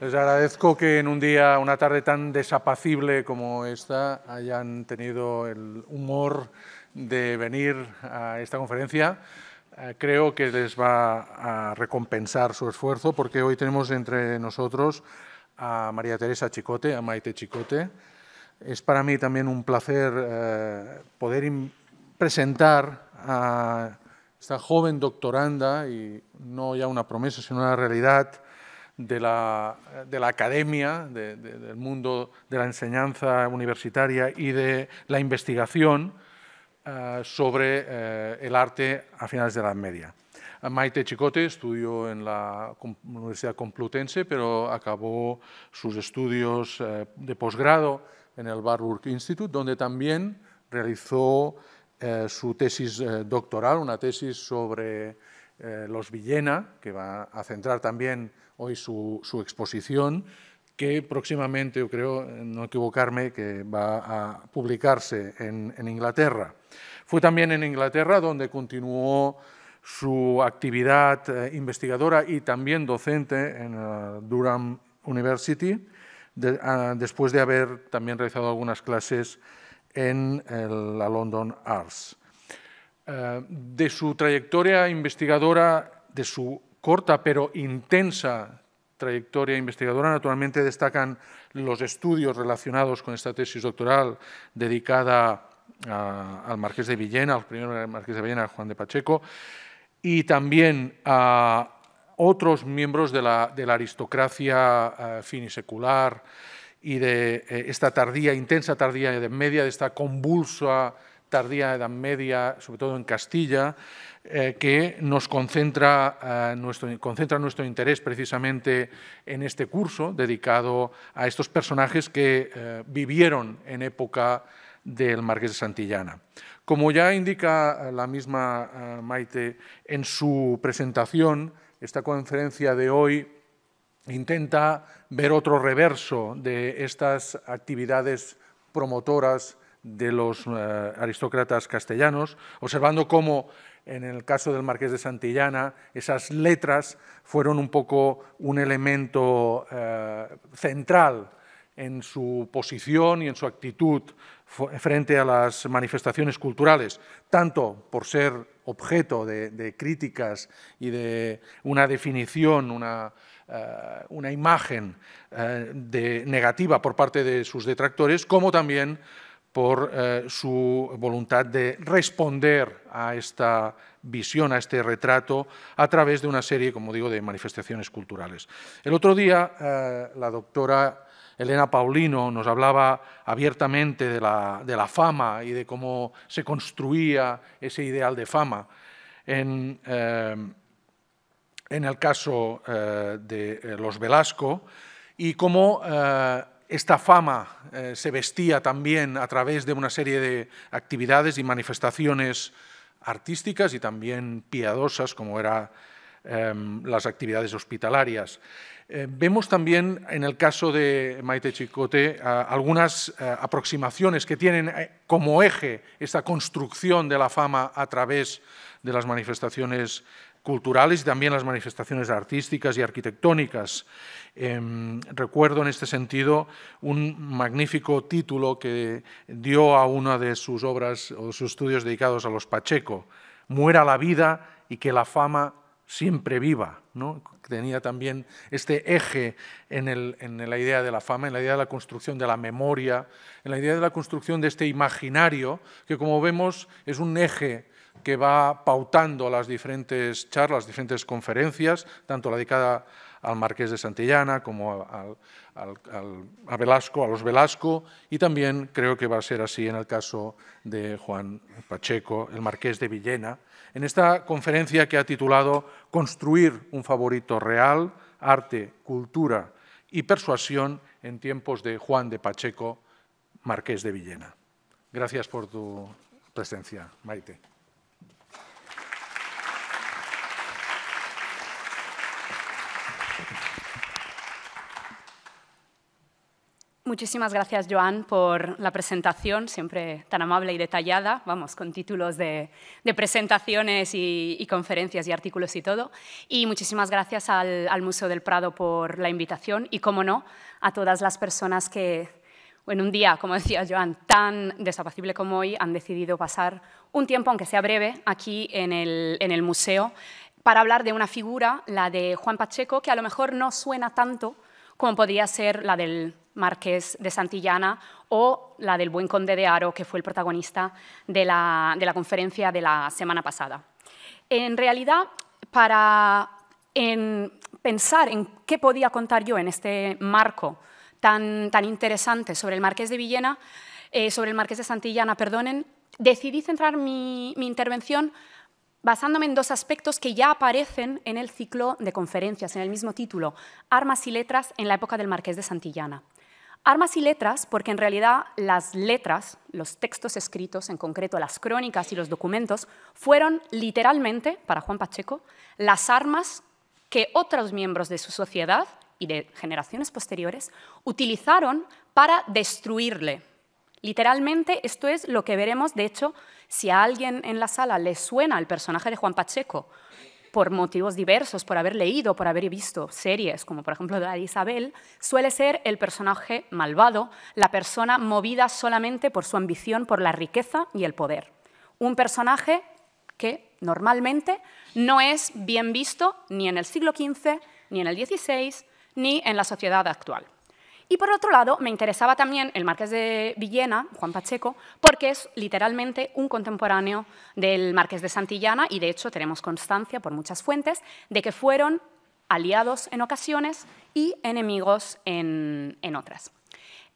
Les agradezco que en un día, una tarde tan desapacible como esta, hayan tenido el humor de venir a esta conferencia. Eh, creo que les va a recompensar su esfuerzo porque hoy tenemos entre nosotros a María Teresa Chicote, a Maite Chicote. Es para mí también un placer eh, poder presentar a esta joven doctoranda, y no ya una promesa, sino una realidad, de la, academia, del mundo de la enseñanza universitaria y de la investigación eh, sobre eh, el arte a finales de la Edad Media. Maite Chicote estudió en la Universidad Complutense, pero acabó sus estudios eh, de posgrado en el Barbrook Institute, donde también realizó su tesis doctoral, una tesis sobre eh, Los Villena, que va a centrar también hoy su, exposición, que próximamente, yo creo, eh, no equivocarme, que va a publicarse en, Inglaterra. Fue también en Inglaterra donde continuó su actividad eh, investigadora y también docente en Durham University, ah, después de haber también realizado algunas clases en la London Arts. Eh, de su trayectoria investigadora, de su corta pero intensa trayectoria investigadora, naturalmente destacan los estudios relacionados con esta tesis doctoral dedicada eh, al marqués de Villena, al primer marqués de Villena, Juan de Pacheco, y también a otros miembros de la, aristocracia eh, finisecular y de esta tardía, intensa tardía de media, de esta convulsa tardía Edad Media, sobre todo en Castilla, eh, que nos concentra, eh, nuestro, concentra nuestro interés precisamente en este curso dedicado a estos personajes que eh, vivieron en época del Marqués de Santillana. Como ya indica la misma Maite en su presentación, esta conferencia de hoy intenta ver otro reverso de estas actividades promotoras de los eh, aristócratas castellanos, observando cómo en el caso del marqués de Santillana esas letras fueron un poco un elemento eh, central en su posición y en su actitud frente a las manifestaciones culturales, tanto por ser objeto de, críticas y de una definición, una, eh, imagen de, negativa por parte de sus detractores, como también por eh, su voluntad de responder a esta visión, a este retrato, a través de una serie, como digo, de manifestaciones culturales. El otro día, eh, la doctora Elena Paulino nos hablaba abiertamente de la, fama y de cómo se construía ese ideal de fama. En, eh, el caso de los Velasco y cómo esta fama eh, se vestía también a través de una serie de actividades y manifestaciones artísticas y también piadosas, como eran em, las actividades hospitalarias. Eh, vemos también en el caso de Maite Chicote algunas eh, aproximaciones que tienen como eje esta construcción de la fama a través de las manifestaciones culturales y también las manifestaciones artísticas y arquitectónicas. Em, recuerdo en este sentido un magnífico título que dio a una de sus obras o sus estudios dedicados a los Pacheco, Muera la vida y que la fama siempre viva. ¿no? Tenía también este eje en, en, la idea de la fama, en la idea de la construcción de la memoria, en la idea de la construcción de este imaginario, que como vemos es un eje que va pautando las diferentes charlas, las diferentes conferencias, tanto la dedicada al Marqués de Santillana como a Velasco, a los Velasco, y también creo que va a ser así en el caso de Juan Pacheco, el Marqués de Villena, en esta conferencia que ha titulado Construir un favorito real, arte, cultura y persuasión en tiempos de Juan de Pacheco, Marqués de Villena. Gracias por tu presencia, Maite. Muchísimas gracias, Joan, por la presentación, siempre tan amable y detallada, vamos, con títulos de, presentaciones y, conferencias y artículos y todo. Y muchísimas gracias al, Museo del Prado por la invitación y, como no, a todas las personas que, en un día, como decía Joan, tan desapacible como hoy, han decidido pasar un tiempo, aunque sea breve, aquí en el, en el museo para hablar de una figura, la de Juan Pacheco, que a lo mejor no suena tanto como podría ser la del Marqués de Santillana o la del Buen Conde de Aro, que fue el protagonista de la, conferencia de la semana pasada. En realidad, para pensar en qué podía contar yo en este marco tan, tan interesante sobre el Marqués de Villena, eh, sobre el Marqués de Santillana, perdonen, decidí centrar mi, mi intervención basándome en dos aspectos que ya aparecen en el ciclo de conferencias, en el mismo título, Armas y Letras en la época del Marqués de Santillana. Armas y letras, porque en realidad las letras, los textos escritos, en concreto las crónicas y los documentos, fueron literalmente, para Juan Pacheco, las armas que otros miembros de su sociedad y de generaciones posteriores utilizaron para destruirle, Literalmente esto es lo que veremos, de hecho, si a alguien en la sala le suena el personaje de Juan Pacheco por motivos diversos, por haber leído, por haber visto series, como por ejemplo la de Isabel, suele ser el personaje malvado, la persona movida solamente por su ambición, por la riqueza y el poder. Un personaje que normalmente no es bien visto ni en el siglo XV, ni en el XVI, ni en la sociedad actual. Y por otro lado, me interesaba también el marqués de Villena, Juan Pacheco, porque es literalmente un contemporáneo del marqués de Santillana y de hecho tenemos constancia por muchas fuentes de que fueron aliados en ocasiones y enemigos en, otras.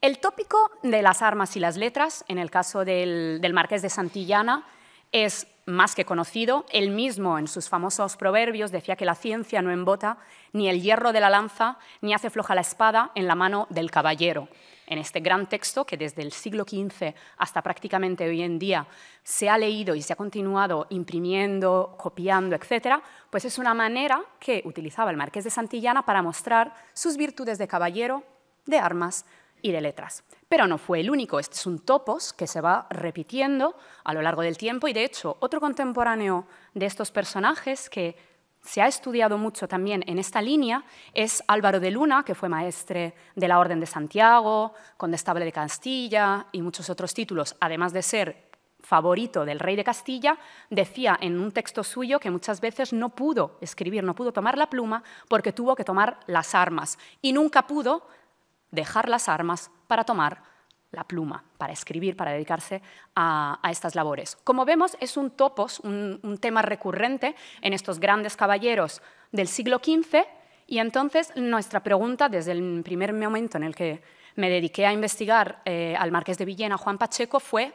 El tópico de las armas y las letras, en el caso del, del marqués de Santillana, es más que conocido, él mismo en sus famosos proverbios decía que la ciencia no embota ni el hierro de la lanza, ni hace floja la espada en la mano del caballero. En este gran texto, que desde el siglo XV hasta prácticamente hoy en día se ha leído y se ha continuado imprimiendo, copiando, etc., pues es una manera que utilizaba el marqués de Santillana para mostrar sus virtudes de caballero, de armas, y de letras. Pero no fue el único, este es un topos que se va repitiendo a lo largo del tiempo y de hecho otro contemporáneo de estos personajes que se ha estudiado mucho también en esta línea es Álvaro de Luna, que fue maestre de la Orden de Santiago, condestable de Castilla y muchos otros títulos, además de ser favorito del rey de Castilla, decía en un texto suyo que muchas veces no pudo escribir, no pudo tomar la pluma porque tuvo que tomar las armas y nunca pudo dejar las armas para tomar la pluma, para escribir, para dedicarse a, estas labores. Como vemos, es un topos, un, tema recurrente en estos grandes caballeros del siglo XV y entonces nuestra pregunta desde el primer momento en el que me dediqué a investigar eh, al marqués de Villena, Juan Pacheco, fue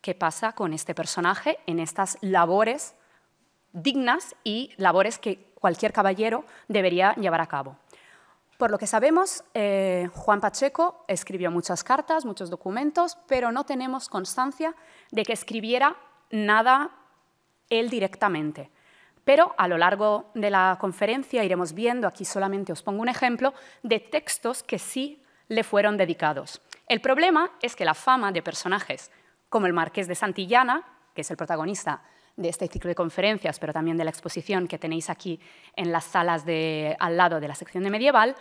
qué pasa con este personaje en estas labores dignas y labores que cualquier caballero debería llevar a cabo. Por lo que sabemos, eh, Juan Pacheco escribió muchas cartas, muchos documentos, pero no tenemos constancia de que escribiera nada él directamente. Pero a lo largo de la conferencia iremos viendo, aquí solamente os pongo un ejemplo, de textos que sí le fueron dedicados. El problema es que la fama de personajes como el marqués de Santillana, que es el protagonista de este ciclo de conferencias, pero también de la exposición que tenéis aquí en las salas al lado de la sección de medieval,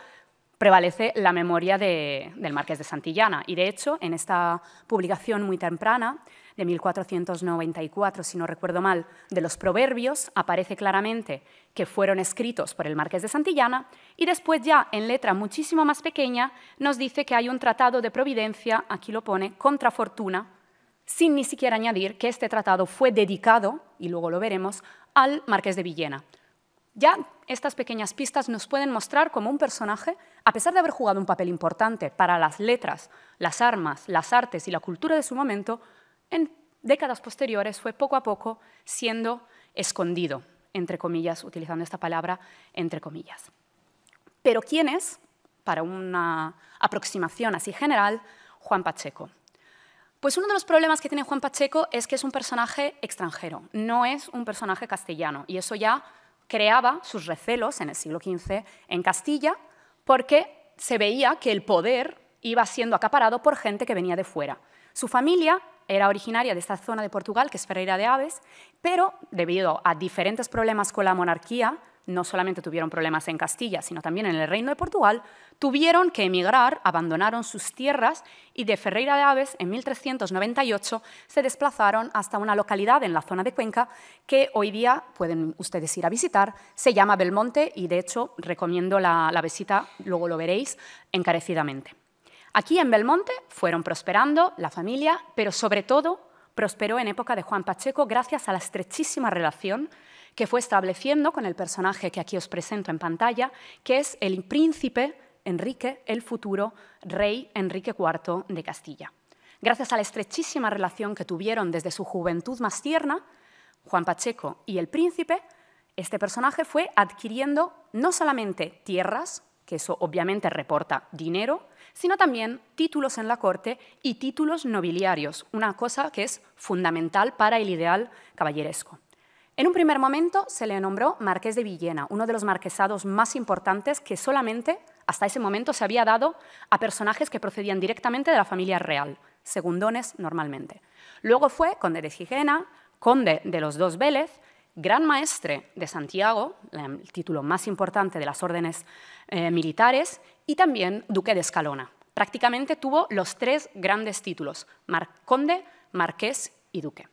prevalece la memoria del marqués de Santillana. Y de hecho, en esta publicación muy temprana, de 1494, si no recuerdo mal, de los proverbios, aparece claramente que fueron escritos por el marqués de Santillana y después ya en letra muchísimo más pequeña nos dice que hay un tratado de providencia, aquí lo pone, contra fortuna, sin ni siquiera añadir que este tratado fue dedicado, y luego lo veremos, al marqués de Villena. Ya estas pequeñas pistas nos pueden mostrar como un personaje, a pesar de haber jugado un papel importante para las letras, las armas, las artes y la cultura de su momento, en décadas posteriores fue poco a poco siendo escondido, entre comillas, utilizando esta palabra, entre comillas. Pero ¿quién es, para una aproximación así general, Juan Pacheco? Pues uno de los problemas que tiene Juan Pacheco es que es un personaje extranjero, no es un personaje castellano, y eso ya creaba sus recelos en el siglo XV en Castilla, porque se veía que el poder iba siendo acaparado por gente que venía de fuera. Su familia era originaria de esta zona de Portugal, que es Ferreira de Aves, pero debido a diferentes problemas con la monarquía, no solamente tuvieron problemas en Castilla, sino también en el Reino de Portugal, tuvieron que emigrar, abandonaron sus tierras y de Ferreira de Aves en 1398 se desplazaron hasta una localidad en la zona de Cuenca que hoy día pueden ustedes ir a visitar, se llama Belmonte y de hecho recomiendo la, la visita, luego lo veréis encarecidamente. Aquí en Belmonte fueron prosperando la familia, pero sobre todo prosperó en época de Juan Pacheco gracias a la estrechísima relación que fue estableciendo con el personaje que aquí os presento en pantalla, que es el príncipe Enrique, el futuro rey Enrique IV de Castilla. Gracias a la estrechísima relación que tuvieron desde su juventud más tierna, Juan Pacheco y el príncipe, este personaje fue adquiriendo no solamente tierras, que eso obviamente reporta dinero, sino también títulos en la corte y títulos nobiliarios, una cosa que es fundamental para el ideal caballeresco. En un primer momento se le nombró marqués de Villena, uno de los marquesados más importantes que solamente hasta ese momento se había dado a personajes que procedían directamente de la familia real, segundones normalmente. Luego fue conde de Sigena, conde de los dos Vélez, Gran Maestre de Santiago, el título más importante de las órdenes eh, militares, y también Duque de Escalona. Prácticamente tuvo los tres grandes títulos, Conde, Marqués y Duque.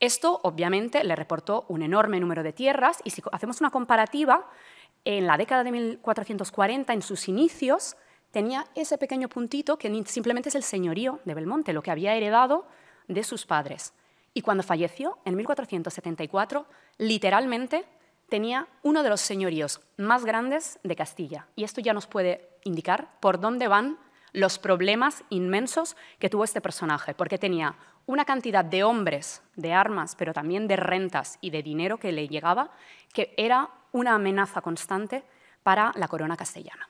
Esto, obviamente, le reportó un enorme número de tierras y si hacemos una comparativa, en la década de 1440, en sus inicios, tenía ese pequeño puntito que simplemente es el señorío de Belmonte, lo que había heredado de sus padres. Y cuando falleció, en 1474, literalmente tenía uno de los señoríos más grandes de Castilla. Y esto ya nos puede indicar por dónde van los problemas inmensos que tuvo este personaje, porque tenía una cantidad de hombres, de armas, pero también de rentas y de dinero que le llegaba, que era una amenaza constante para la corona castellana.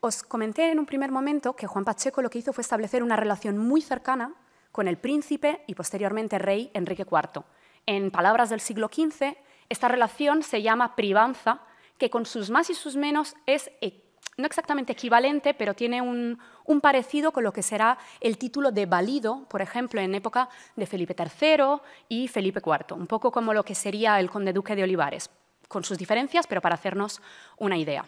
Os comenté en un primer momento que Juan Pacheco lo que hizo fue establecer una relación muy cercana con el príncipe y posteriormente rey Enrique IV. En palabras del siglo XV, esta relación se llama privanza, que con sus más y sus menos es e, no exactamente equivalente, pero tiene un, parecido con lo que será el título de valido, por ejemplo, en época de Felipe III y Felipe IV, un poco como lo que sería el conde duque de Olivares, con sus diferencias, pero para hacernos una idea.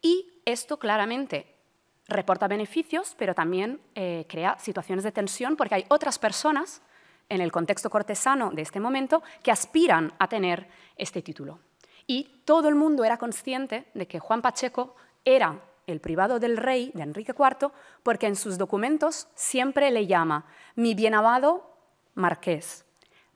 Y esto claramente reporta beneficios, pero también eh, crea situaciones de tensión porque hay otras personas en el contexto cortesano de este momento que aspiran a tener este título. Y todo el mundo era consciente de que Juan Pacheco era el privado del rey, de Enrique IV, porque en sus documentos siempre le llama mi bienamado marqués,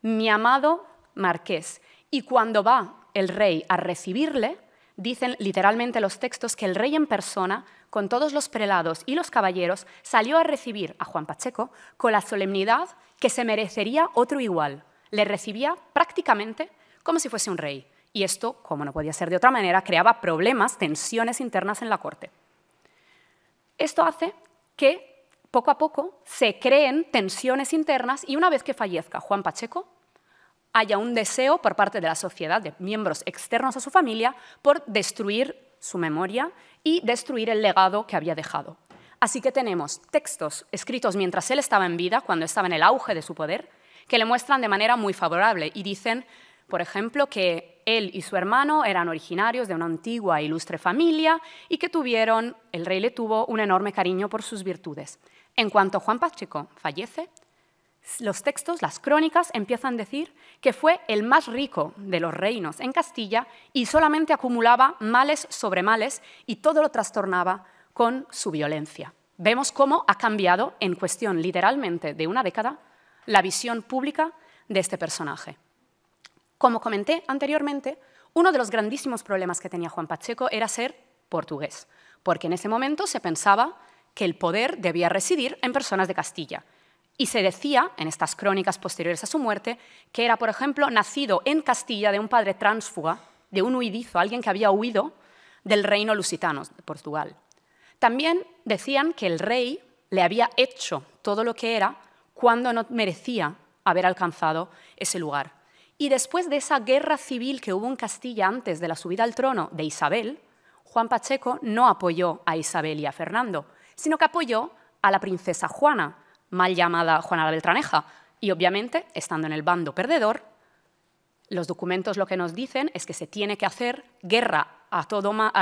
mi amado marqués. Y cuando va el rey a recibirle, dicen literalmente los textos que el rey en persona con todos los prelados y los caballeros, salió a recibir a Juan Pacheco con la solemnidad que se merecería otro igual. Le recibía prácticamente como si fuese un rey. Y esto, como no podía ser de otra manera, creaba problemas, tensiones internas en la corte. Esto hace que, poco a poco, se creen tensiones internas y una vez que fallezca Juan Pacheco, haya un deseo por parte de la sociedad, de miembros externos a su familia, por destruir su memoria y destruir el legado que había dejado. Así que tenemos textos escritos mientras él estaba en vida, cuando estaba en el auge de su poder, que le muestran de manera muy favorable y dicen, por ejemplo, que él y su hermano eran originarios de una antigua e ilustre familia y que tuvieron, el rey le tuvo un enorme cariño por sus virtudes. En cuanto Juan Pacheco fallece, los textos, las crónicas, empiezan a decir que fue el más rico de los reinos en Castilla y solamente acumulaba males sobre males y todo lo trastornaba con su violencia. Vemos cómo ha cambiado en cuestión literalmente de una década la visión pública de este personaje. Como comenté anteriormente, uno de los grandísimos problemas que tenía Juan Pacheco era ser portugués, porque en ese momento se pensaba que el poder debía residir en personas de Castilla y se decía, en estas crónicas posteriores a su muerte, que era, por ejemplo, nacido en Castilla de un padre tránsfuga, de un huidizo, alguien que había huido del reino lusitano de Portugal. También decían que el rey le había hecho todo lo que era cuando no merecía haber alcanzado ese lugar. Y después de esa guerra civil que hubo en Castilla antes de la subida al trono de Isabel, Juan Pacheco no apoyó a Isabel y a Fernando, sino que apoyó a la princesa Juana, mal llamada Juana la Beltraneja. Y obviamente, estando en el bando perdedor, los documentos lo que nos dicen es que se tiene que hacer guerra a todo, mal,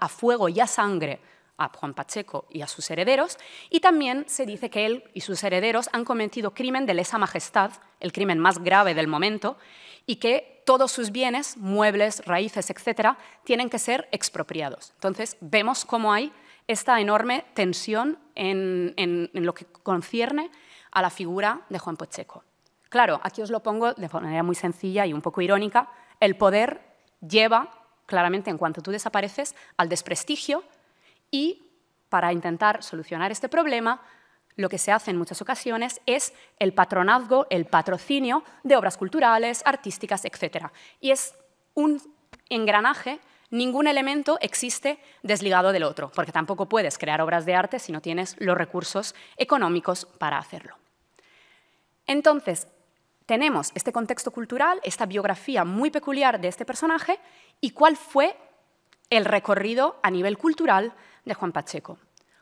a fuego y a sangre a Juan Pacheco y a sus herederos, y también se dice que él y sus herederos han cometido crimen de lesa majestad, el crimen más grave del momento, y que todos sus bienes, muebles, raíces, etcétera, tienen que ser expropiados. Entonces, vemos cómo hay esta enorme tensión en, lo que concierne a la figura de Juan Pocheco. Claro, aquí os lo pongo de manera muy sencilla y un poco irónica. El poder lleva, claramente, en cuanto tú desapareces, al desprestigio y, para intentar solucionar este problema, lo que se hace en muchas ocasiones es el patronazgo, el patrocinio de obras culturales, artísticas, etc. Y es un engranaje ningún elemento existe desligado del otro, porque tampoco puedes crear obras de arte si no tienes los recursos económicos para hacerlo. Entonces, tenemos este contexto cultural, esta biografía muy peculiar de este personaje y cuál fue el recorrido a nivel cultural de Juan Pacheco,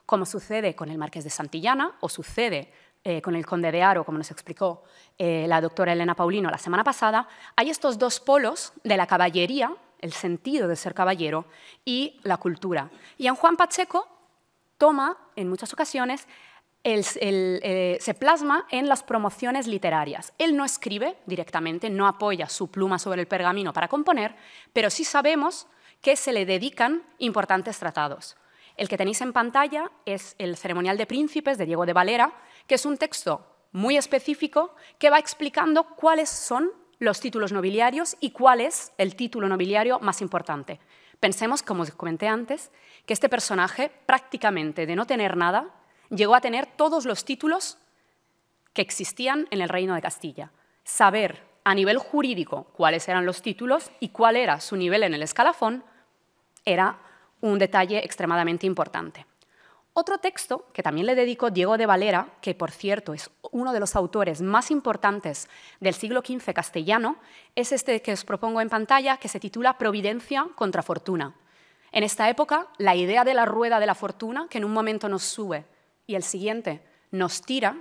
como sucede con el Marqués de Santillana o sucede eh, con el Conde de Aro, como nos explicó eh, la doctora Elena Paulino la semana pasada, hay estos dos polos de la caballería el sentido de ser caballero y la cultura. Y en Juan Pacheco toma, en muchas ocasiones, eh, se plasma en las promociones literarias. Él no escribe directamente, no apoya su pluma sobre el pergamino para componer, pero sí sabemos que se le dedican importantes tratados. El que tenéis en pantalla es el Ceremonial de Príncipes de Diego de Valera, que es un texto muy específico que va explicando cuáles son los títulos nobiliarios y cuál es el título nobiliario más importante. Pensemos, como os comenté antes, que este personaje prácticamente de no tener nada llegó a tener todos los títulos que existían en el Reino de Castilla. Saber a nivel jurídico cuáles eran los títulos y cuál era su nivel en el escalafón era un detalle extremadamente importante. Otro texto que también le dedico Diego de Valera, que por cierto es uno de los autores más importantes del siglo XV castellano, es este que os propongo en pantalla, que se titula Providencia contra Fortuna. En esta época, la idea de la rueda de la fortuna, que en un momento nos sube y el siguiente nos tira,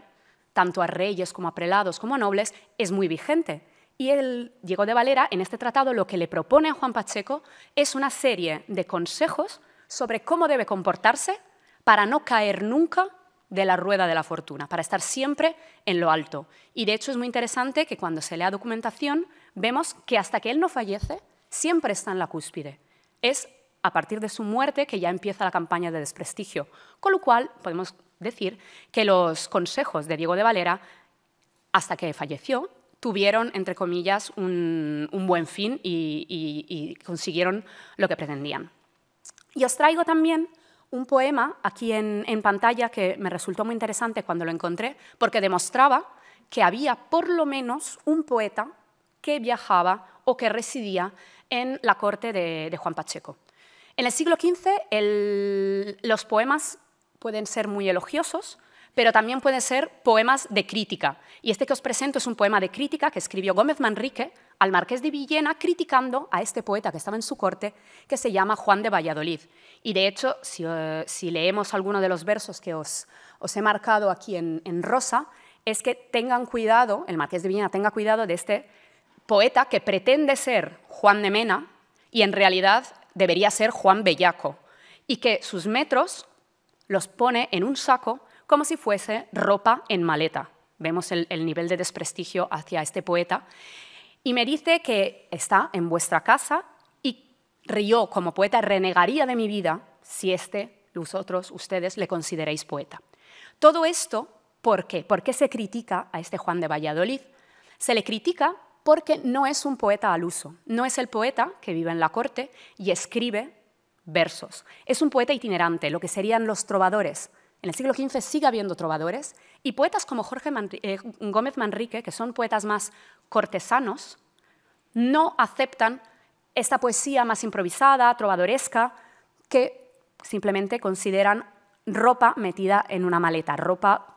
tanto a reyes como a prelados como a nobles, es muy vigente. Y el Diego de Valera, en este tratado, lo que le propone a Juan Pacheco es una serie de consejos sobre cómo debe comportarse para no caer nunca de la rueda de la fortuna, para estar siempre en lo alto. Y de hecho es muy interesante que cuando se lea documentación vemos que hasta que él no fallece, siempre está en la cúspide. Es a partir de su muerte que ya empieza la campaña de desprestigio, con lo cual podemos decir que los consejos de Diego de Valera, hasta que falleció, tuvieron, entre comillas, un, buen fin y consiguieron lo que pretendían. Y os traigo también un poema aquí en, pantalla que me resultó muy interesante cuando lo encontré, porque demostraba que había por lo menos un poeta que viajaba o que residía en la corte de, Juan Pacheco. En el siglo XV los poemas pueden ser muy elogiosos, pero también pueden ser poemas de crítica. Y este que os presento es un poema de crítica que escribió Gómez Manrique al marqués de Villena criticando a este poeta que estaba en su corte, que se llama Juan de Valladolid. Y de hecho, si, eh, leemos alguno de los versos que os, he marcado aquí en, en rosa, es que tengan cuidado, el marqués de Villena tenga cuidado de este poeta que pretende ser Juan de Mena y en realidad debería ser Juan Bellaco, y que sus metros los pone en un saco como si fuese ropa en maleta. Vemos el, nivel de desprestigio hacia este poeta. Y me dice que está en vuestra casa y yo, como poeta, renegaría de mi vida si este, vosotros, ustedes, le consideréis poeta. Todo esto, ¿por qué? ¿Por qué se critica a este Juan de Valladolid? Se le critica porque no es un poeta al uso, no es el poeta que vive en la corte y escribe versos. Es un poeta itinerante, lo que serían los trovadores, en el siglo XV sigue habiendo trovadores y poetas como Jorge eh, Gómez Manrique, que son poetas más cortesanos, no aceptan esta poesía más improvisada, trovadoresca, que simplemente consideran ropa metida en una maleta, ropa,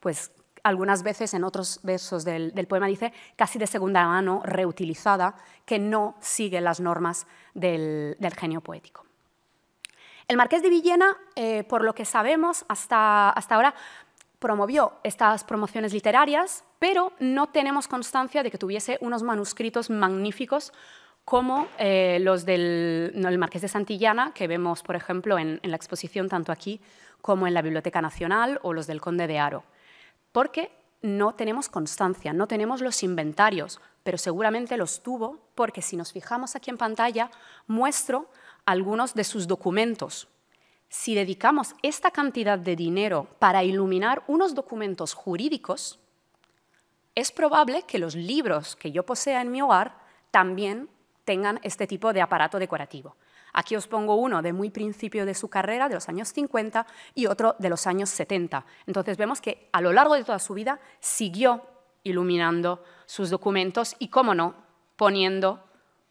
pues algunas veces en otros versos del, poema dice, casi de segunda mano, reutilizada, que no sigue las normas del genio poético. El marqués de Villena, eh, por lo que sabemos hasta, hasta ahora, promovió estas promociones literarias, pero no tenemos constancia de que tuviese unos manuscritos magníficos como eh, los del Marqués de Santillana, que vemos, por ejemplo, en, en, la exposición tanto aquí como en la Biblioteca Nacional, o los del Conde de Aro, porque no tenemos constancia, no tenemos los inventarios, pero seguramente los tuvo, porque si nos fijamos aquí en pantalla, muestro algunos de sus documentos. Si dedicamos esta cantidad de dinero para iluminar unos documentos jurídicos, es probable que los libros que yo posea en mi hogar también tengan este tipo de aparato decorativo. Aquí os pongo uno de muy principio de su carrera, de los años 50, y otro de los años 70. Entonces vemos que a lo largo de toda su vida siguió iluminando sus documentos y, cómo no, poniendo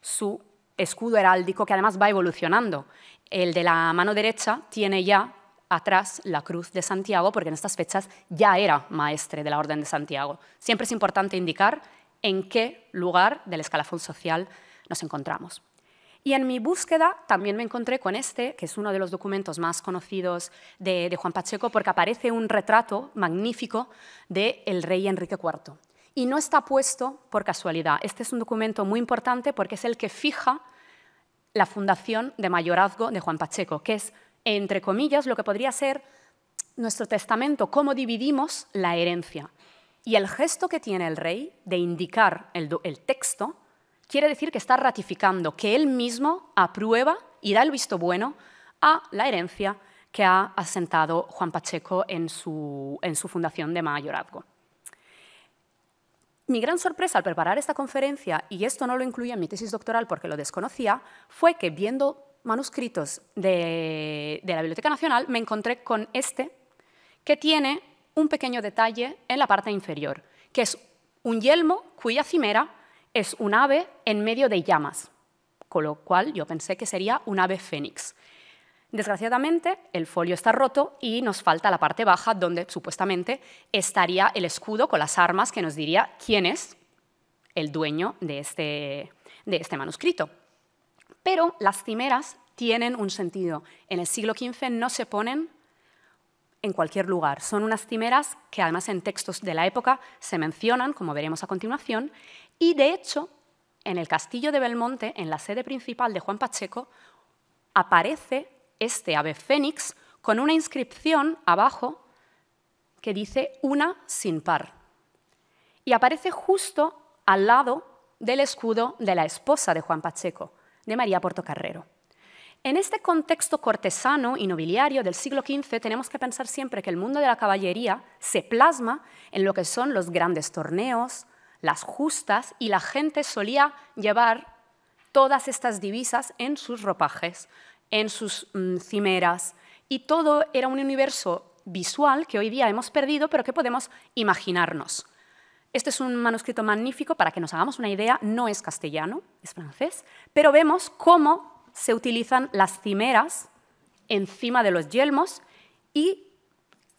su escudo heráldico que además va evolucionando. El de la mano derecha tiene ya atrás la cruz de Santiago, porque en estas fechas ya era maestre de la Orden de Santiago. Siempre es importante indicar en qué lugar del escalafón social nos encontramos. Y en mi búsqueda también me encontré con este, que es uno de los documentos más conocidos de, Juan Pacheco, porque aparece un retrato magnífico del rey Enrique IV y no está puesto por casualidad. Este es un documento muy importante porque es el que fija la fundación de mayorazgo de Juan Pacheco, que es, entre comillas, lo que podría ser nuestro testamento, cómo dividimos la herencia. Y el gesto que tiene el rey de indicar el, texto quiere decir que está ratificando, que él mismo aprueba y da el visto bueno a la herencia que ha asentado Juan Pacheco en su fundación de mayorazgo. Mi gran sorpresa al preparar esta conferencia, y esto no lo incluía en mi tesis doctoral porque lo desconocía, fue que viendo manuscritos de, la Biblioteca Nacional me encontré con este, que tiene un pequeño detalle en la parte inferior, que es un yelmo cuya cimera es un ave en medio de llamas, con lo cual yo pensé que sería un ave fénix. Desgraciadamente, el folio está roto y nos falta la parte baja donde supuestamente estaría el escudo con las armas que nos diría quién es el dueño de este, este manuscrito. Pero las cimeras tienen un sentido. En el siglo XV no se ponen en cualquier lugar. Son unas cimeras que además en textos de la época se mencionan, como veremos a continuación, y de hecho en el castillo de Belmonte, en la sede principal de Juan Pacheco, aparece este ave fénix con una inscripción abajo que dice una sin par. Y aparece justo al lado del escudo de la esposa de Juan Pacheco, de María Portocarrero. En este contexto cortesano y nobiliario del siglo XV tenemos que pensar siempre que el mundo de la caballería se plasma en lo que son los grandes torneos, las justas y la gente solía llevar todas estas divisas en sus ropajes en sus mm, cimeras. Y todo era un universo visual que hoy día hemos perdido, pero que podemos imaginarnos. Este es un manuscrito magnífico, para que nos hagamos una idea, no es castellano, es francés, pero vemos cómo se utilizan las cimeras encima de los yelmos y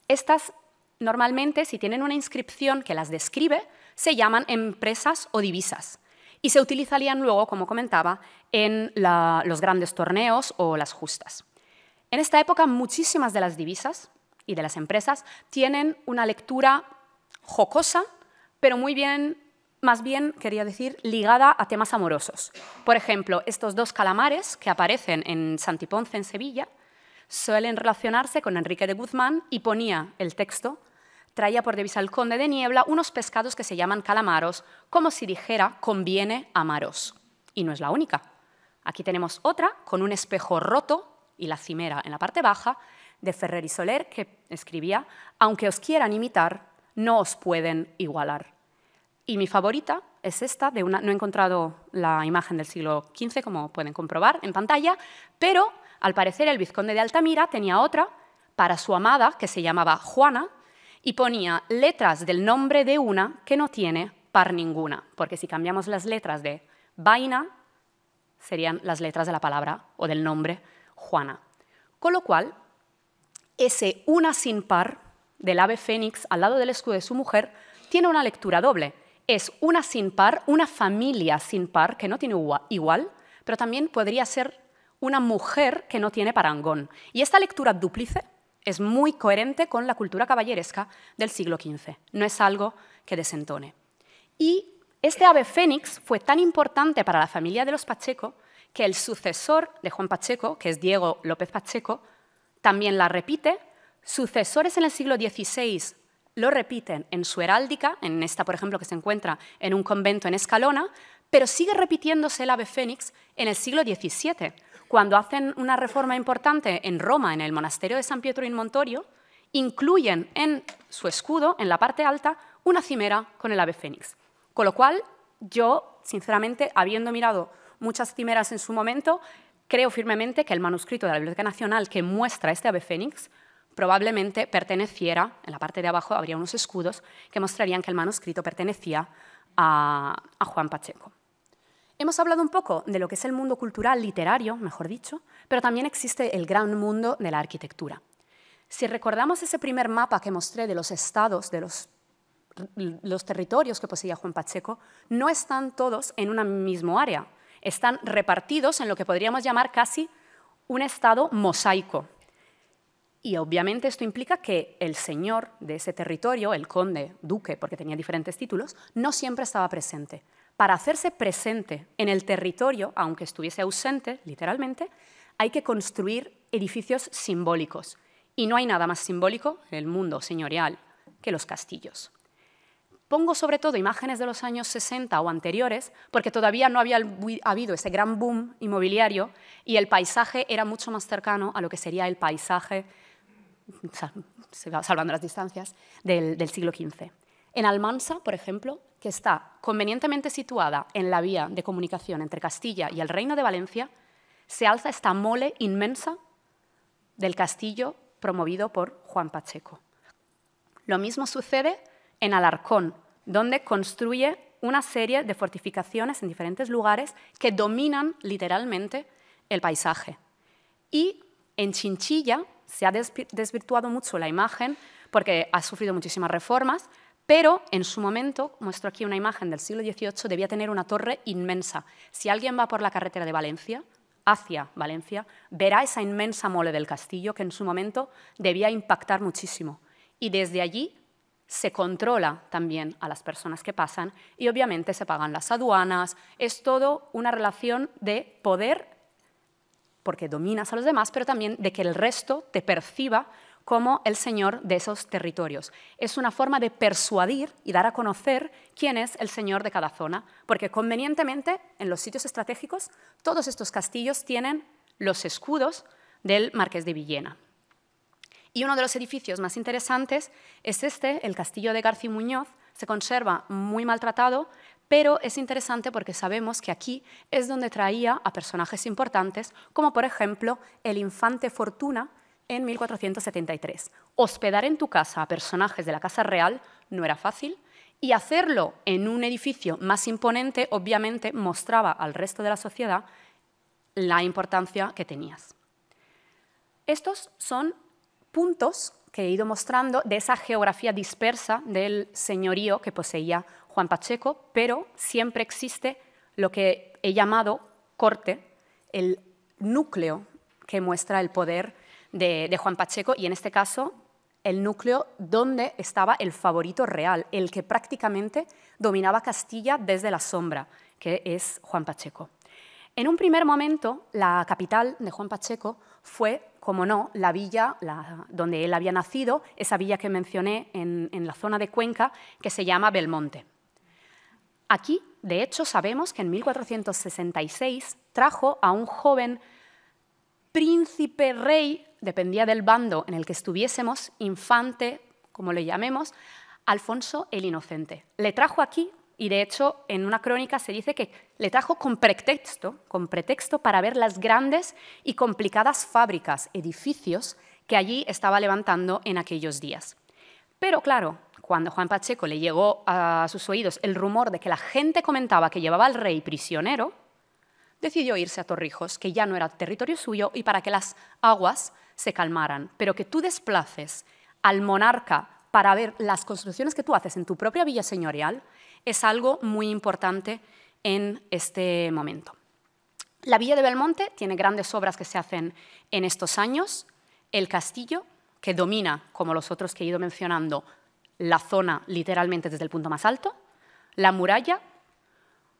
estas normalmente, si tienen una inscripción que las describe, se llaman empresas o divisas y se utilizarían luego, como comentaba, en los grandes torneos o las justas. En esta época, muchísimas de las divisas y de las empresas tienen una lectura jocosa, pero muy bien, más bien, quería decir, ligada a temas amorosos. Por ejemplo, estos dos calamares que aparecen en Santiponce, en Sevilla, suelen relacionarse con Enrique de Guzmán y ponía el texto traía por divisa el conde de Niebla unos pescados que se llaman calamaros, como si dijera conviene amaros. Y no es la única. Aquí tenemos otra con un espejo roto y la cimera en la parte baja de Ferrer y Soler que escribía, aunque os quieran imitar, no os pueden igualar. Y mi favorita es esta, de una, no he encontrado la imagen del siglo XV, como pueden comprobar en pantalla, pero al parecer el vizconde de Altamira tenía otra para su amada, que se llamaba Juana, y ponía letras del nombre de una que no tiene par ninguna, porque si cambiamos las letras de vaina, serían las letras de la palabra o del nombre Juana. Con lo cual, ese una sin par del ave fénix al lado del escudo de su mujer tiene una lectura doble. Es una sin par, una familia sin par que no tiene igual, pero también podría ser una mujer que no tiene parangón. Y esta lectura dúplice es muy coherente con la cultura caballeresca del siglo XV. No es algo que desentone. Y este ave fénix fue tan importante para la familia de los Pacheco que el sucesor de Juan Pacheco, que es Diego López Pacheco, también la repite. Sucesores en el siglo XVI lo repiten en su heráldica, en esta, por ejemplo, que se encuentra en un convento en Escalona, pero sigue repitiéndose el ave fénix en el siglo XVII, cuando hacen una reforma importante en Roma, en el monasterio de San Pietro in Montorio, incluyen en su escudo, en la parte alta, una cimera con el ave fénix. Con lo cual, yo, sinceramente, habiendo mirado muchas cimeras en su momento, creo firmemente que el manuscrito de la Biblioteca Nacional que muestra este ave fénix probablemente perteneciera, en la parte de abajo habría unos escudos que mostrarían que el manuscrito pertenecía a, a Juan Pacheco. Hemos hablado un poco de lo que es el mundo cultural literario, mejor dicho, pero también existe el gran mundo de la arquitectura. Si recordamos ese primer mapa que mostré de los estados, de los, territorios que poseía Juan Pacheco, no están todos en una misma área, están repartidos en lo que podríamos llamar casi un estado mosaico. Y obviamente esto implica que el señor de ese territorio, el conde, duque, porque tenía diferentes títulos, no siempre estaba presente. Para hacerse presente en el territorio, aunque estuviese ausente, literalmente, hay que construir edificios simbólicos. Y no hay nada más simbólico en el mundo señorial que los castillos. Pongo sobre todo imágenes de los años 60 o anteriores, porque todavía no había habido ese gran boom inmobiliario y el paisaje era mucho más cercano a lo que sería el paisaje, salvando las distancias, del, del siglo XV. En Almansa, por ejemplo, que está convenientemente situada en la vía de comunicación entre Castilla y el Reino de Valencia, se alza esta mole inmensa del castillo promovido por Juan Pacheco. Lo mismo sucede en Alarcón, donde construye una serie de fortificaciones en diferentes lugares que dominan literalmente el paisaje. Y en Chinchilla se ha desvirtuado mucho la imagen porque ha sufrido muchísimas reformas, pero en su momento, muestro aquí una imagen del siglo XVIII, debía tener una torre inmensa. Si alguien va por la carretera de Valencia, hacia Valencia, verá esa inmensa mole del castillo que en su momento debía impactar muchísimo. Y desde allí se controla también a las personas que pasan y obviamente se pagan las aduanas. Es todo una relación de poder, porque dominas a los demás, pero también de que el resto te perciba como el señor de esos territorios. Es una forma de persuadir y dar a conocer quién es el señor de cada zona, porque convenientemente en los sitios estratégicos todos estos castillos tienen los escudos del marqués de Villena. Y uno de los edificios más interesantes es este, el castillo de García Muñoz, se conserva muy maltratado, pero es interesante porque sabemos que aquí es donde traía a personajes importantes, como por ejemplo el infante Fortuna, en 1473. Hospedar en tu casa a personajes de la Casa Real no era fácil y hacerlo en un edificio más imponente obviamente mostraba al resto de la sociedad la importancia que tenías. Estos son puntos que he ido mostrando de esa geografía dispersa del señorío que poseía Juan Pacheco, pero siempre existe lo que he llamado corte, el núcleo que muestra el poder de, Juan Pacheco y en este caso el núcleo donde estaba el favorito real, el que prácticamente dominaba Castilla desde la sombra, que es Juan Pacheco. En un primer momento, la capital de Juan Pacheco fue, como no, la villa donde él había nacido, esa villa que mencioné en, en, la zona de Cuenca, que se llama Belmonte. Aquí, de hecho, sabemos que en 1466 trajo a un joven príncipe rey dependía del bando en el que estuviésemos, Infante, como le llamemos, Alfonso el Inocente. Le trajo aquí, y de hecho en una crónica se dice que le trajo con pretexto, con pretexto para ver las grandes y complicadas fábricas, edificios que allí estaba levantando en aquellos días. Pero claro, cuando Juan Pacheco le llegó a sus oídos el rumor de que la gente comentaba que llevaba al rey prisionero, decidió irse a Torrijos, que ya no era territorio suyo, y para que las aguas se calmaran, pero que tú desplaces al monarca para ver las construcciones que tú haces en tu propia villa señorial es algo muy importante en este momento. La villa de Belmonte tiene grandes obras que se hacen en estos años, el castillo, que domina, como los otros que he ido mencionando, la zona literalmente desde el punto más alto, la muralla,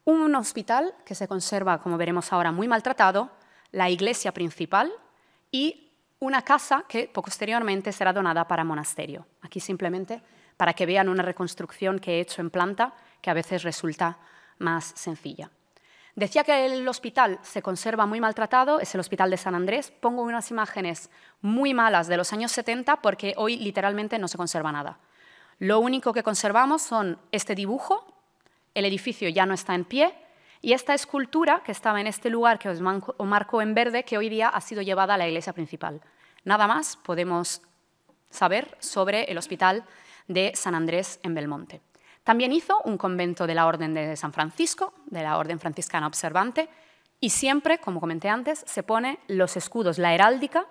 un hospital que se conserva, como veremos ahora, muy maltratado, la iglesia principal y una casa que posteriormente será donada para monasterio. Aquí simplemente para que vean una reconstrucción que he hecho en planta, que a veces resulta más sencilla. Decía que el hospital se conserva muy maltratado, es el Hospital de San Andrés. Pongo unas imágenes muy malas de los años 70 porque hoy literalmente no se conserva nada. Lo único que conservamos son este dibujo, el edificio ya no está en pie, y esta escultura que estaba en este lugar que os marco en verde, que hoy día ha sido llevada a la iglesia principal. Nada más podemos saber sobre el Hospital de San Andrés en Belmonte. También hizo un convento de la Orden de San Francisco, de la Orden Franciscana Observante, y siempre, como comenté antes, se pone los escudos, la heráldica,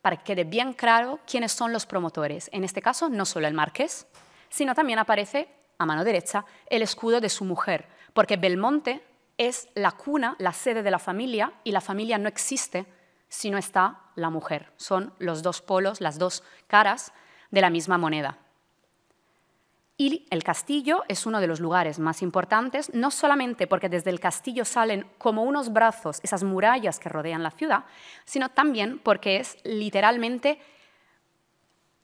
para que quede bien claro quiénes son los promotores. En este caso, no solo el marqués, sino también aparece a mano derecha el escudo de su mujer, porque Belmonte es la cuna, la sede de la familia, y la familia no existe si no está la mujer. Son los dos polos, las dos caras de la misma moneda. Y el castillo es uno de los lugares más importantes, no solamente porque desde el castillo salen como unos brazos esas murallas que rodean la ciudad, sino también porque es literalmente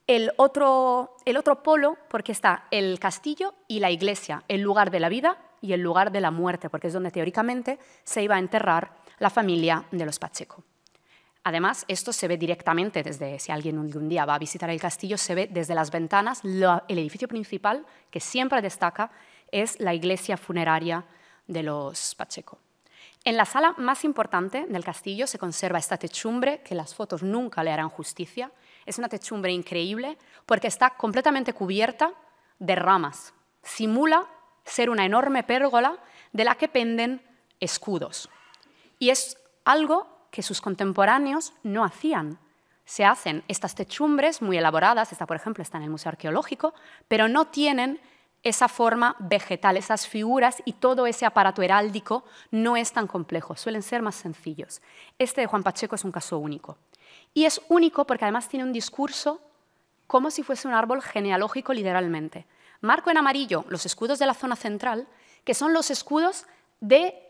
el otro, el otro polo, porque está el castillo y la iglesia, el lugar de la vida y el lugar de la muerte, porque es donde teóricamente se iba a enterrar la familia de los Pacheco. Además, esto se ve directamente desde, si alguien un día va a visitar el castillo, se ve desde las ventanas. el edificio principal, que siempre destaca, es la iglesia funeraria de los Pacheco. En la sala más importante del castillo se conserva esta techumbre, que las fotos nunca le harán justicia. Es una techumbre increíble porque está completamente cubierta de ramas. Simula ser una enorme pérgola de la que penden escudos. Y es algo que sus contemporáneos no hacían. Se hacen estas techumbres muy elaboradas, esta por ejemplo está en el Museo Arqueológico, pero no tienen esa forma vegetal, esas figuras y todo ese aparato heráldico no es tan complejo, suelen ser más sencillos. Este de Juan Pacheco es un caso único. Y es único porque además tiene un discurso como si fuese un árbol genealógico literalmente. Marco en amarillo los escudos de la zona central, que son los escudos de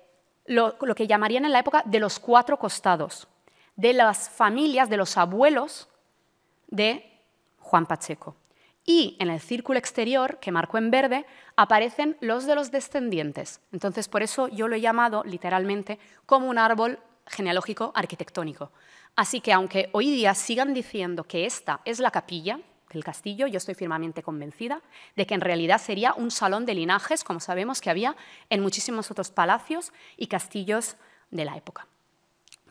lo, que llamarían en la época de los cuatro costados, de las familias, de los abuelos de Juan Pacheco. Y en el círculo exterior, que marco en verde, aparecen los de los descendientes. Entonces, por eso yo lo he llamado literalmente como un árbol genealógico arquitectónico. Así que aunque hoy día sigan diciendo que esta es la capilla, el castillo, yo estoy firmemente convencida de que en realidad sería un salón de linajes, como sabemos que había en muchísimos otros palacios y castillos de la época.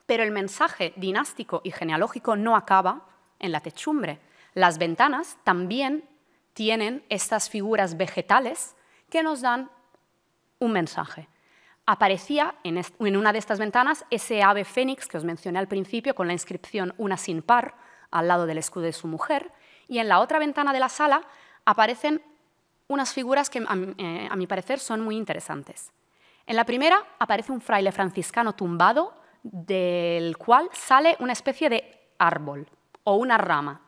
Pero el mensaje dinástico y genealógico no acaba en la techumbre. Las ventanas también tienen estas figuras vegetales que nos dan un mensaje. Aparecía en, una de estas ventanas ese ave fénix que os mencioné al principio con la inscripción una sin par al lado del escudo de su mujer y en la otra ventana de la sala aparecen unas figuras que, eh, a, mi parecer, son muy interesantes. En la primera aparece un fraile franciscano tumbado, del cual sale una especie de árbol o una rama.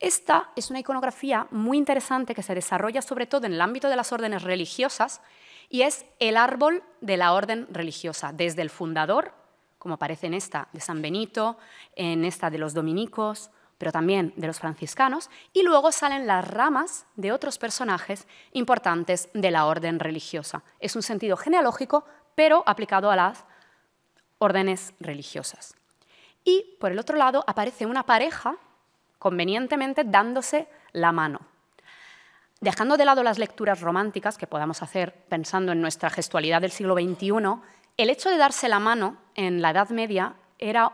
Esta es una iconografía muy interesante que se desarrolla sobre todo en el ámbito de las órdenes religiosas y es el árbol de la orden religiosa, desde el fundador, como aparece en esta de San Benito, en esta de los dominicos, pero también de los franciscanos, y luego salen las ramas de otros personajes importantes de la orden religiosa. Es un sentido genealógico, pero aplicado a las órdenes religiosas. Y, por el otro lado, aparece una pareja convenientemente dándose la mano. Dejando de lado las lecturas románticas que podamos hacer pensando en nuestra gestualidad del siglo XXI, el hecho de darse la mano en la Edad Media era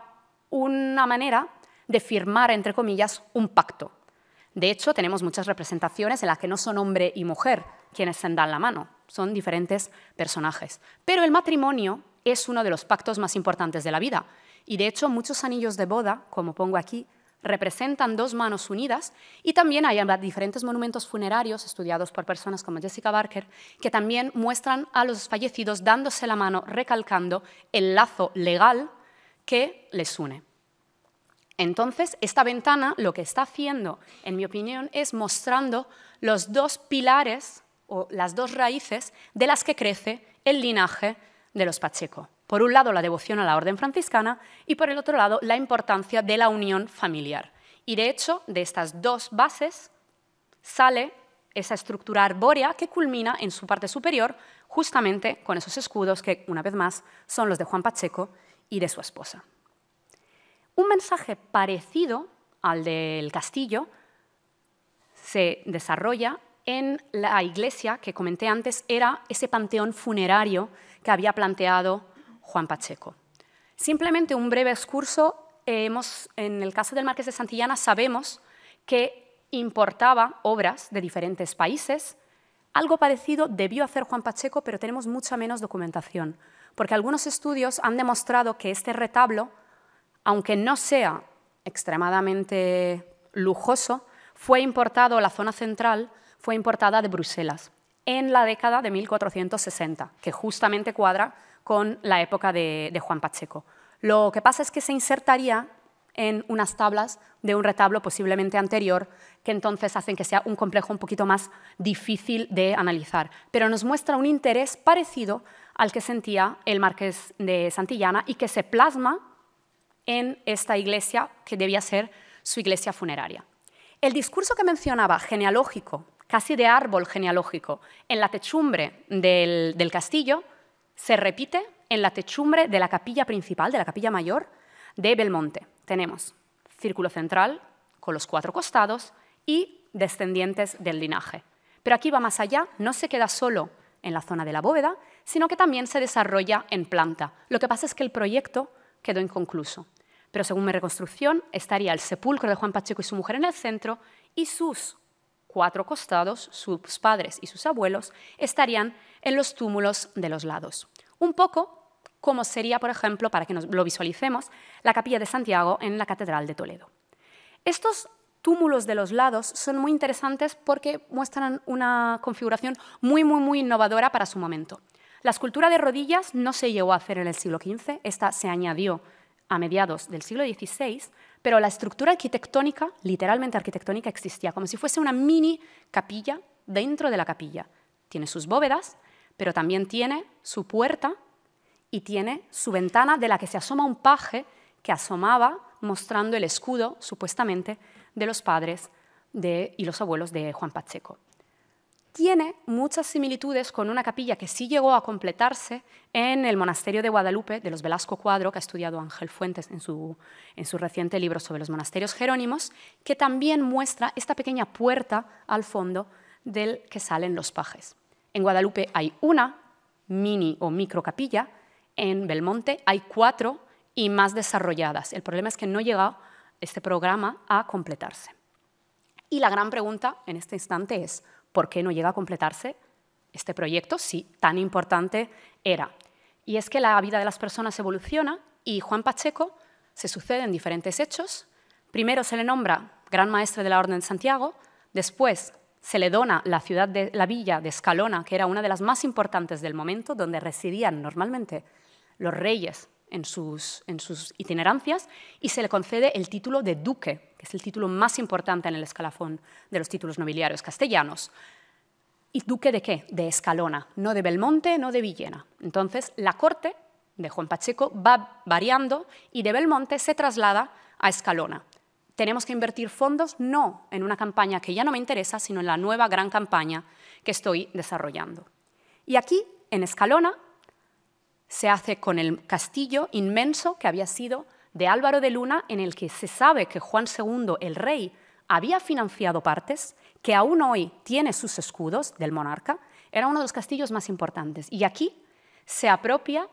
una manera de firmar, entre comillas, un pacto. De hecho, tenemos muchas representaciones en las que no son hombre y mujer quienes se dan la mano, son diferentes personajes. Pero el matrimonio es uno de los pactos más importantes de la vida. Y de hecho, muchos anillos de boda, como pongo aquí, representan dos manos unidas y también hay diferentes monumentos funerarios estudiados por personas como Jessica Barker que también muestran a los fallecidos dándose la mano recalcando el lazo legal que les une. Entonces, esta ventana lo que está haciendo, en mi opinión, es mostrando los dos pilares o las dos raíces de las que crece el linaje de los Pacheco. Por un lado, la devoción a la orden franciscana y por el otro lado, la importancia de la unión familiar. Y de hecho, de estas dos bases sale esa estructura arbórea que culmina en su parte superior justamente con esos escudos que, una vez más, son los de Juan Pacheco y de su esposa. Un mensaje parecido al del castillo se desarrolla en la iglesia que comenté antes, era ese panteón funerario que había planteado Juan Pacheco. Simplemente un breve excurso, eh, en el caso del Marqués de Santillana sabemos que importaba obras de diferentes países. Algo parecido debió hacer Juan Pacheco, pero tenemos mucha menos documentación, porque algunos estudios han demostrado que este retablo aunque no sea extremadamente lujoso, fue importado, la zona central fue importada de Bruselas en la década de 1460, que justamente cuadra con la época de, Juan Pacheco. Lo que pasa es que se insertaría en unas tablas de un retablo posiblemente anterior, que entonces hacen que sea un complejo un poquito más difícil de analizar. Pero nos muestra un interés parecido al que sentía el marqués de Santillana y que se plasma en esta iglesia que debía ser su iglesia funeraria. El discurso que mencionaba, genealógico, casi de árbol genealógico, en la techumbre del, castillo, se repite en la techumbre de la capilla principal, de la capilla mayor de Belmonte. Tenemos círculo central con los cuatro costados y descendientes del linaje. Pero aquí va más allá, no se queda solo en la zona de la bóveda, sino que también se desarrolla en planta. Lo que pasa es que el proyecto quedó inconcluso, pero según mi reconstrucción estaría el sepulcro de Juan Pacheco y su mujer en el centro y sus cuatro costados, sus padres y sus abuelos, estarían en los túmulos de los lados. Un poco como sería, por ejemplo, para que nos lo visualicemos, la capilla de Santiago en la Catedral de Toledo. Estos túmulos de los lados son muy interesantes porque muestran una configuración muy, muy, muy innovadora para su momento. La escultura de rodillas no se llegó a hacer en el siglo XV, esta se añadió a mediados del siglo XVI, pero la estructura arquitectónica, literalmente arquitectónica, existía, como si fuese una mini capilla dentro de la capilla. Tiene sus bóvedas, pero también tiene su puerta y tiene su ventana de la que se asoma un paje que asomaba mostrando el escudo, supuestamente, de los padres y los abuelos de Juan Pacheco tiene muchas similitudes con una capilla que sí llegó a completarse en el monasterio de Guadalupe de los Velasco Cuadro, que ha estudiado Ángel Fuentes en su, reciente libro sobre los monasterios jerónimos, que también muestra esta pequeña puerta al fondo del que salen los pajes. En Guadalupe hay una mini o micro capilla, en Belmonte hay cuatro y más desarrolladas. El problema es que no llega este programa a completarse. Y la gran pregunta en este instante es, por qué no llega a completarse este proyecto si tan importante era. Y es que la vida de las personas evoluciona y Juan Pacheco se sucede en diferentes hechos. Primero se le nombra gran maestre de la Orden de Santiago, después se le dona la ciudad de la villa de Escalona, que era una de las más importantes del momento, donde residían normalmente los reyes en sus, itinerancias y se le concede el título de duque, que es el título más importante en el escalafón de los títulos nobiliarios castellanos. ¿Y duque de qué? De Escalona, no de Belmonte, no de Villena. Entonces, la corte de Juan Pacheco va variando y de Belmonte se traslada a Escalona. Tenemos que invertir fondos no en una campaña que ya no me interesa, sino en la nueva gran campaña que estoy desarrollando. Y aquí, en Escalona, se hace con el castillo inmenso que había sido de Álvaro de Luna, en el que se sabe que Juan II, el rey, había financiado partes, que aún hoy tiene sus escudos del monarca, era uno de los castillos más importantes. Y aquí se apropia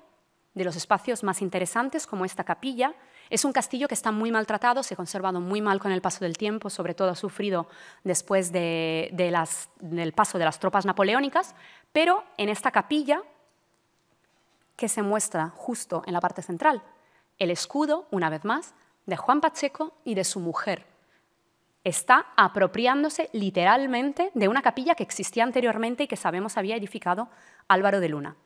de los espacios más interesantes, como esta capilla. Es un castillo que está muy maltratado, se ha conservado muy mal con el paso del tiempo, sobre todo ha sufrido después del paso de las tropas napoleónicas, pero en esta capilla que se muestra justo en la parte central. El escudo, una vez más, de Juan Pacheco y de su mujer. Está apropiándose literalmente de una capilla que existía anteriormente y que sabemos había edificado Álvaro de Luna.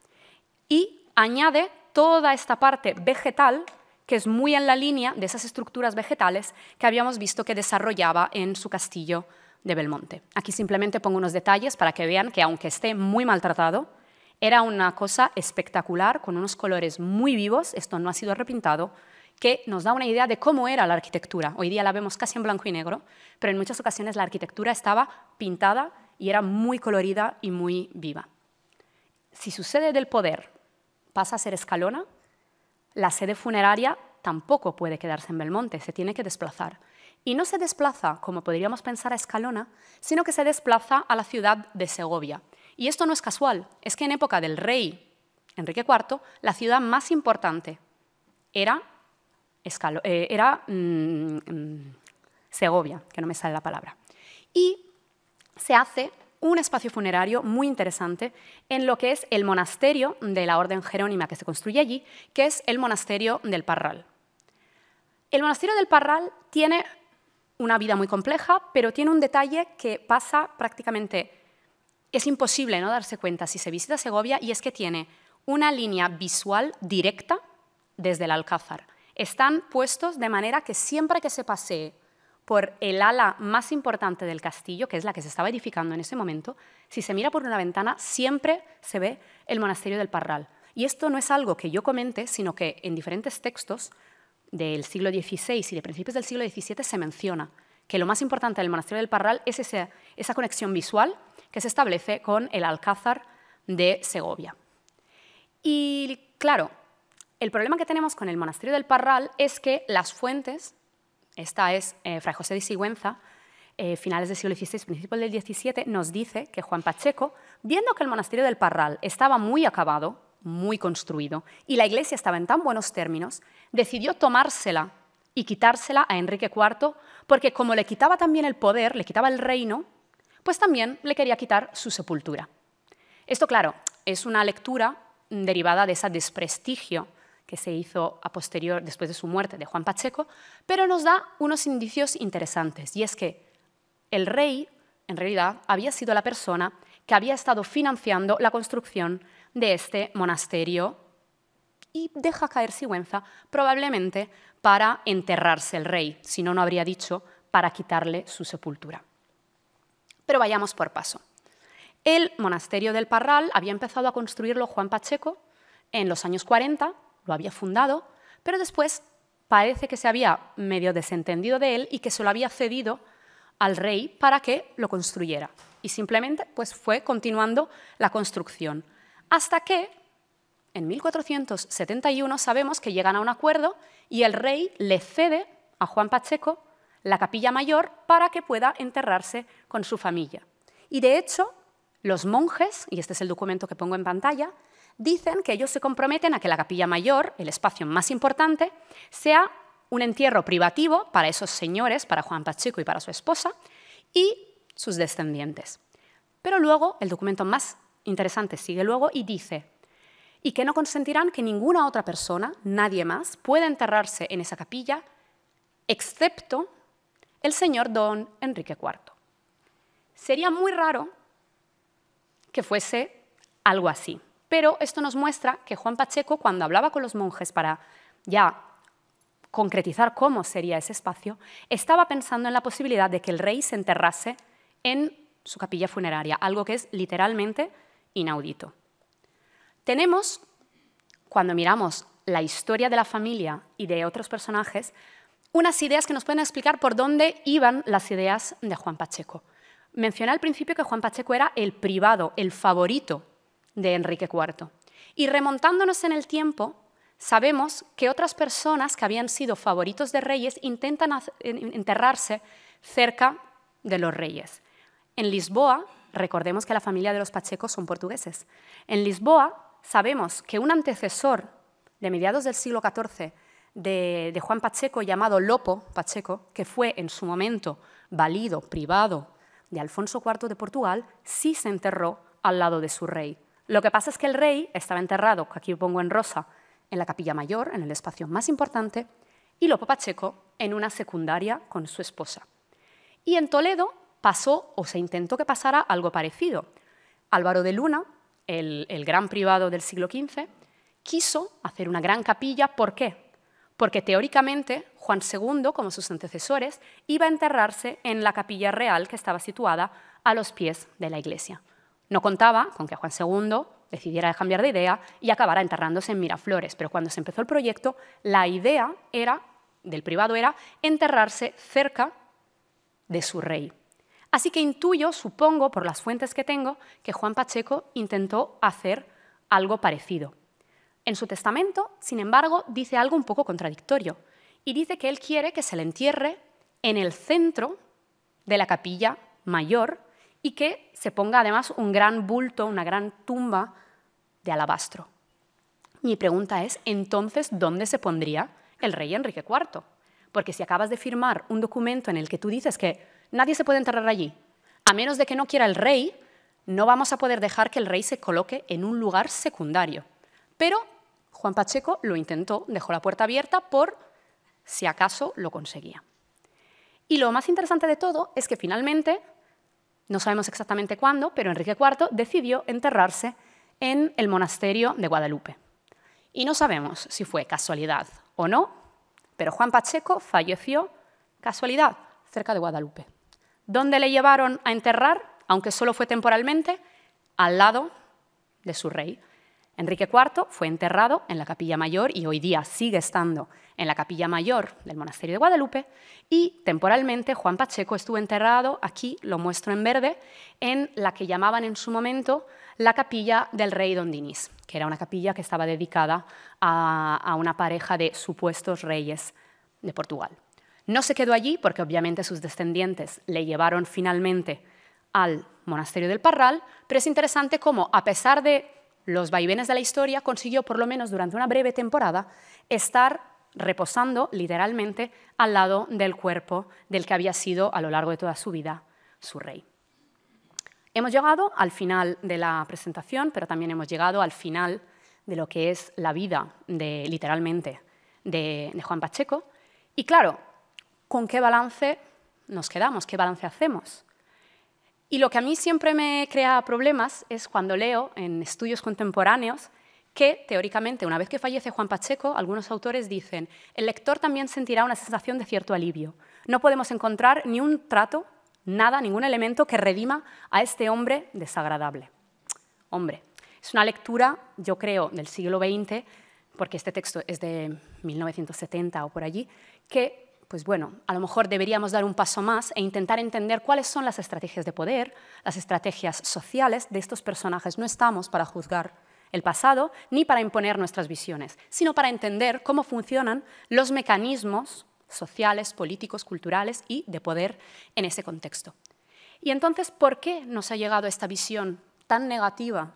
Y añade toda esta parte vegetal que es muy en la línea de esas estructuras vegetales que habíamos visto que desarrollaba en su castillo de Belmonte. Aquí simplemente pongo unos detalles para que vean que aunque esté muy maltratado, era una cosa espectacular, con unos colores muy vivos, esto no ha sido repintado, que nos da una idea de cómo era la arquitectura. Hoy día la vemos casi en blanco y negro, pero en muchas ocasiones la arquitectura estaba pintada y era muy colorida y muy viva. Si sucede del poder pasa a ser Escalona, la sede funeraria tampoco puede quedarse en Belmonte, se tiene que desplazar. Y no se desplaza, como podríamos pensar, a Escalona, sino que se desplaza a la ciudad de Segovia, y esto no es casual, es que en época del rey Enrique IV, la ciudad más importante era, eh, era mm, mm, Segovia, que no me sale la palabra. Y se hace un espacio funerario muy interesante en lo que es el monasterio de la Orden Jerónima que se construye allí, que es el monasterio del Parral. El monasterio del Parral tiene una vida muy compleja, pero tiene un detalle que pasa prácticamente es imposible no darse cuenta si se visita Segovia y es que tiene una línea visual directa desde el Alcázar. Están puestos de manera que siempre que se pasee por el ala más importante del castillo, que es la que se estaba edificando en ese momento, si se mira por una ventana siempre se ve el monasterio del Parral. Y esto no es algo que yo comente, sino que en diferentes textos del siglo XVI y de principios del siglo XVII se menciona que lo más importante del monasterio del Parral es esa, esa conexión visual que se establece con el Alcázar de Segovia. Y claro, el problema que tenemos con el monasterio del Parral es que las fuentes, esta es eh, Fray José de Sigüenza, eh, finales del siglo XVI, principios del XVII, nos dice que Juan Pacheco, viendo que el monasterio del Parral estaba muy acabado, muy construido, y la iglesia estaba en tan buenos términos, decidió tomársela y quitársela a Enrique IV, porque como le quitaba también el poder, le quitaba el reino, pues también le quería quitar su sepultura. Esto, claro, es una lectura derivada de ese desprestigio que se hizo a posterior, después de su muerte, de Juan Pacheco, pero nos da unos indicios interesantes, y es que el rey, en realidad, había sido la persona que había estado financiando la construcción de este monasterio y deja caer Sigüenza probablemente para enterrarse el rey, si no, no habría dicho para quitarle su sepultura pero vayamos por paso. El monasterio del Parral había empezado a construirlo Juan Pacheco en los años 40, lo había fundado, pero después parece que se había medio desentendido de él y que se lo había cedido al rey para que lo construyera. Y simplemente pues, fue continuando la construcción. Hasta que, en 1471, sabemos que llegan a un acuerdo y el rey le cede a Juan Pacheco la capilla mayor para que pueda enterrarse con su familia. Y de hecho, los monjes, y este es el documento que pongo en pantalla, dicen que ellos se comprometen a que la capilla mayor, el espacio más importante, sea un entierro privativo para esos señores, para Juan Pacheco y para su esposa, y sus descendientes. Pero luego, el documento más interesante sigue luego y dice, y que no consentirán que ninguna otra persona, nadie más, pueda enterrarse en esa capilla, excepto el señor don Enrique IV. Sería muy raro que fuese algo así, pero esto nos muestra que Juan Pacheco, cuando hablaba con los monjes para ya concretizar cómo sería ese espacio, estaba pensando en la posibilidad de que el rey se enterrase en su capilla funeraria, algo que es literalmente inaudito. Tenemos, cuando miramos la historia de la familia y de otros personajes, unas ideas que nos pueden explicar por dónde iban las ideas de Juan Pacheco. Mencioné al principio que Juan Pacheco era el privado, el favorito de Enrique IV. Y remontándonos en el tiempo, sabemos que otras personas que habían sido favoritos de reyes intentan enterrarse cerca de los reyes. En Lisboa, recordemos que la familia de los Pachecos son portugueses. En Lisboa sabemos que un antecesor de mediados del siglo XIV de, Juan Pacheco llamado Lopo Pacheco, que fue en su momento valido, privado de Alfonso IV de Portugal, sí se enterró al lado de su rey. Lo que pasa es que el rey estaba enterrado, aquí aquí pongo en rosa, en la capilla mayor, en el espacio más importante, y Lopo Pacheco en una secundaria con su esposa. Y en Toledo pasó o se intentó que pasara algo parecido. Álvaro de Luna, el gran privado del siglo XV, quiso hacer una gran capilla. ¿Por qué? porque teóricamente Juan II, como sus antecesores, iba a enterrarse en la capilla real que estaba situada a los pies de la iglesia. No contaba con que Juan II decidiera cambiar de idea y acabara enterrándose en Miraflores, pero cuando se empezó el proyecto, la idea era del privado era enterrarse cerca de su rey. Así que intuyo, supongo, por las fuentes que tengo, que Juan Pacheco intentó hacer algo parecido. En su testamento, sin embargo, dice algo un poco contradictorio y dice que él quiere que se le entierre en el centro de la capilla mayor y que se ponga además un gran bulto, una gran tumba de alabastro. Mi pregunta es, entonces, ¿dónde se pondría el rey Enrique IV? Porque si acabas de firmar un documento en el que tú dices que nadie se puede enterrar allí, a menos de que no quiera el rey, no vamos a poder dejar que el rey se coloque en un lugar secundario. Pero Juan Pacheco lo intentó, dejó la puerta abierta por si acaso lo conseguía. Y lo más interesante de todo es que finalmente, no sabemos exactamente cuándo, pero Enrique IV decidió enterrarse en el monasterio de Guadalupe. Y no sabemos si fue casualidad o no, pero Juan Pacheco falleció casualidad cerca de Guadalupe. ¿Dónde le llevaron a enterrar, aunque solo fue temporalmente? Al lado de su rey, Enrique IV fue enterrado en la Capilla Mayor y hoy día sigue estando en la Capilla Mayor del Monasterio de Guadalupe y temporalmente Juan Pacheco estuvo enterrado, aquí lo muestro en verde, en la que llamaban en su momento la Capilla del Rey Don Dinis, que era una capilla que estaba dedicada a, a una pareja de supuestos reyes de Portugal. No se quedó allí porque obviamente sus descendientes le llevaron finalmente al Monasterio del Parral, pero es interesante cómo, a pesar de los vaivenes de la historia, consiguió, por lo menos durante una breve temporada, estar reposando literalmente al lado del cuerpo del que había sido a lo largo de toda su vida su rey. Hemos llegado al final de la presentación, pero también hemos llegado al final de lo que es la vida, de, literalmente, de, de Juan Pacheco. Y claro, ¿con qué balance nos quedamos? ¿Qué balance hacemos? Y lo que a mí siempre me crea problemas es cuando leo en estudios contemporáneos que teóricamente, una vez que fallece Juan Pacheco, algunos autores dicen, el lector también sentirá una sensación de cierto alivio. No podemos encontrar ni un trato, nada, ningún elemento que redima a este hombre desagradable. Hombre, es una lectura, yo creo, del siglo XX, porque este texto es de 1970 o por allí, que pues bueno, a lo mejor deberíamos dar un paso más e intentar entender cuáles son las estrategias de poder, las estrategias sociales de estos personajes. No estamos para juzgar el pasado ni para imponer nuestras visiones, sino para entender cómo funcionan los mecanismos sociales, políticos, culturales y de poder en ese contexto. Y entonces, ¿por qué nos ha llegado esta visión tan negativa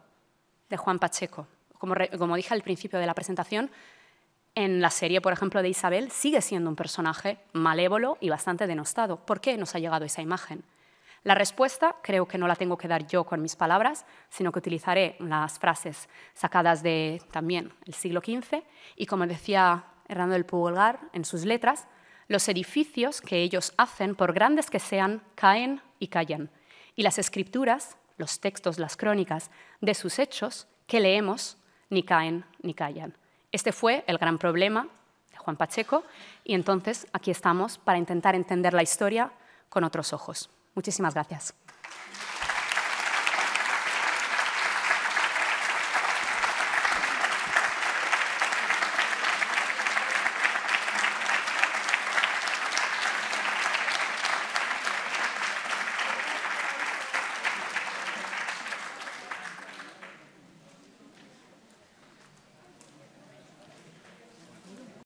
de Juan Pacheco? Como, como dije al principio de la presentación, en la serie, por ejemplo, de Isabel, sigue siendo un personaje malévolo y bastante denostado. ¿Por qué nos ha llegado esa imagen? La respuesta creo que no la tengo que dar yo con mis palabras, sino que utilizaré las frases sacadas de también el siglo XV y como decía Hernando del Pulgar en sus letras, los edificios que ellos hacen, por grandes que sean, caen y callan. Y las escrituras, los textos, las crónicas de sus hechos que leemos, ni caen ni callan. Este fue el gran problema de Juan Pacheco y entonces aquí estamos para intentar entender la historia con otros ojos. Muchísimas gracias.